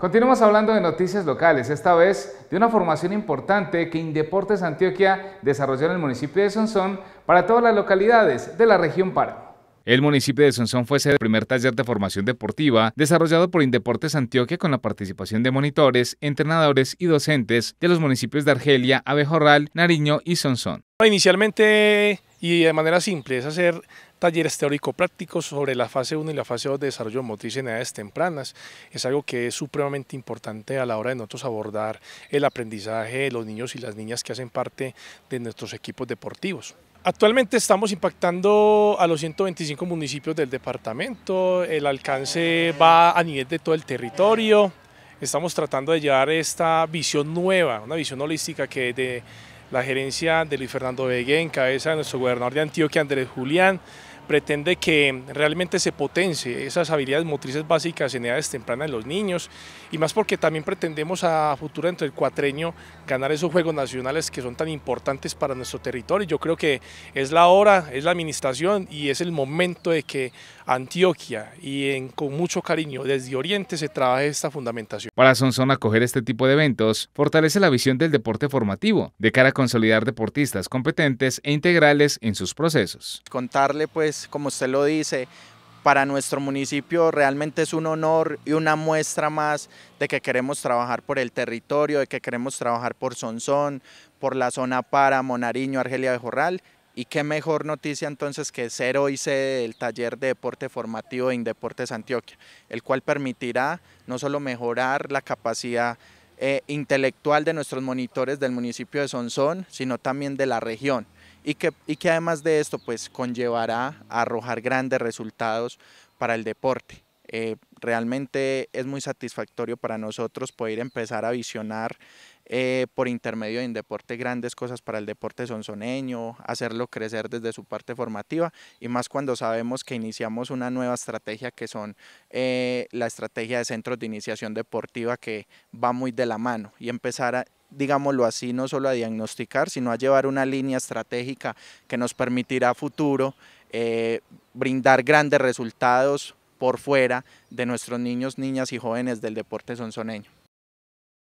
Continuamos hablando de noticias locales, esta vez de una formación importante que Indeportes Antioquia desarrolló en el municipio de Sonsón para todas las localidades de la región Páramo. El municipio de Sonsón fue sede del primer taller de formación deportiva desarrollado por Indeportes Antioquia con la participación de monitores, entrenadores y docentes de los municipios de Argelia, Abejorral, Nariño y Sonsón. Inicialmente y de manera simple es hacer talleres teórico-prácticos sobre la fase 1 y la fase 2 de desarrollo motriz en edades tempranas. Es algo que es supremamente importante a la hora de nosotros abordar el aprendizaje de los niños y las niñas que hacen parte de nuestros equipos deportivos. Actualmente estamos impactando a los 125 municipios del departamento, el alcance va a nivel de todo el territorio, estamos tratando de llevar esta visión nueva, una visión holística que de... La gerencia de Luis Fernando Vegué, en cabeza de nuestro gobernador de Antioquia, Andrés Julián, pretende que realmente se potencie esas habilidades motrices básicas en edades tempranas de los niños y más porque también pretendemos a futuro entre el cuatreño ganar esos Juegos Nacionales que son tan importantes para nuestro territorio. Yo creo que es la hora, es la administración y es el momento de que Antioquia y en, con mucho cariño desde Oriente se trabaje esta fundamentación. Para Sonson acoger este tipo de eventos fortalece la visión del deporte formativo de cara a consolidar deportistas competentes e integrales en sus procesos. Contarle pues pues, como usted lo dice, para nuestro municipio realmente es un honor y una muestra más de que queremos trabajar por el territorio, de que queremos trabajar por Sonsón, por la zona para Monariño, Argelia de Jorral. Y qué mejor noticia entonces que ser hoy sede del taller de deporte formativo de Indeportes Antioquia, el cual permitirá no solo mejorar la capacidad eh, intelectual de nuestros monitores del municipio de Sonsón, sino también de la región y que, además de esto pues conllevará a arrojar grandes resultados para el deporte. Eh, realmente es muy satisfactorio para nosotros poder empezar a visionar eh, por intermedio de Indeporte grandes cosas para el deporte sonsoneño, hacerlo crecer desde su parte formativa y más cuando sabemos que iniciamos una nueva estrategia que son eh, la estrategia de centros de iniciación deportiva que va muy de la mano y empezar a, digámoslo así, no solo a diagnosticar, sino a llevar una línea estratégica que nos permitirá a futuro eh, brindar grandes resultados por fuera de nuestros niños, niñas y jóvenes del deporte sonsoneño.